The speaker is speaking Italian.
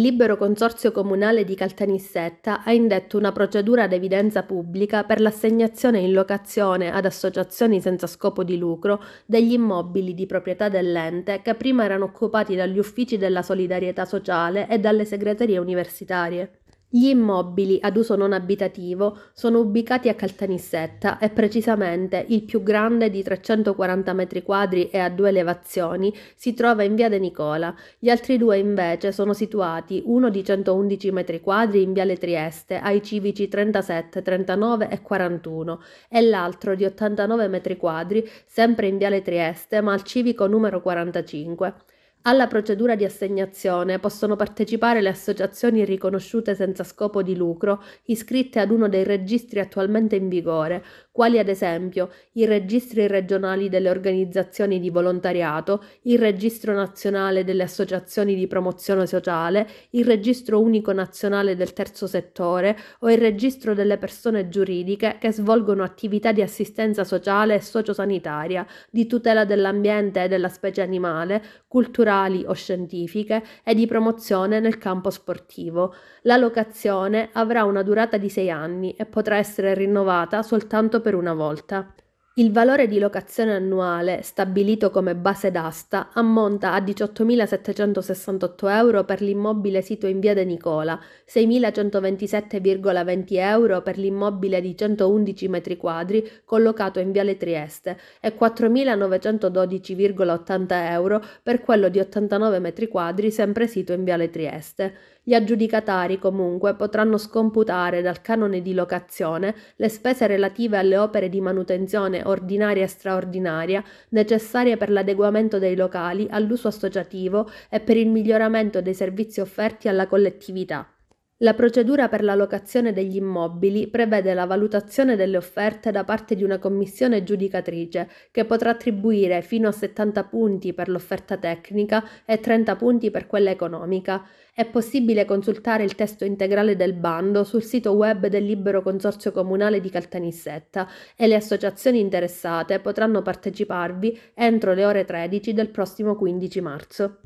Il Libero Consorzio Comunale di Caltanissetta ha indetto una procedura ad evidenza pubblica per l'assegnazione in locazione ad associazioni senza scopo di lucro degli immobili di proprietà dell'ente che prima erano occupati dagli uffici della solidarietà sociale e dalle segreterie universitarie. Gli immobili ad uso non abitativo sono ubicati a Caltanissetta e precisamente il più grande di 340 metri quadri e a due elevazioni si trova in via De Nicola, gli altri due invece sono situati uno di 111 metri quadri in viale Trieste ai civici 37, 39 e 41 e l'altro di 89 metri quadri sempre in viale Trieste ma al civico numero 45. Alla procedura di assegnazione possono partecipare le associazioni riconosciute senza scopo di lucro iscritte ad uno dei registri attualmente in vigore, quali ad esempio i registri regionali delle organizzazioni di volontariato, il registro nazionale delle associazioni di promozione sociale, il registro unico nazionale del terzo settore o il registro delle persone giuridiche che svolgono attività di assistenza sociale e sociosanitaria, di tutela dell'ambiente e della specie animale, culturale culturali o scientifiche e di promozione nel campo sportivo. La locazione avrà una durata di sei anni e potrà essere rinnovata soltanto per una volta. Il valore di locazione annuale, stabilito come base d'asta, ammonta a 18.768 euro per l'immobile sito in via De Nicola, 6.127,20 euro per l'immobile di 111 m2 collocato in viale Trieste e 4.912,80 euro per quello di 89 m2 sempre sito in viale Trieste. Gli aggiudicatari comunque potranno scomputare dal canone di locazione le spese relative alle opere di manutenzione o ordinaria e straordinaria necessarie per l'adeguamento dei locali all'uso associativo e per il miglioramento dei servizi offerti alla collettività. La procedura per la locazione degli immobili prevede la valutazione delle offerte da parte di una commissione giudicatrice che potrà attribuire fino a 70 punti per l'offerta tecnica e 30 punti per quella economica. È possibile consultare il testo integrale del bando sul sito web del Libero Consorzio Comunale di Caltanissetta e le associazioni interessate potranno parteciparvi entro le ore 13 del prossimo 15 marzo.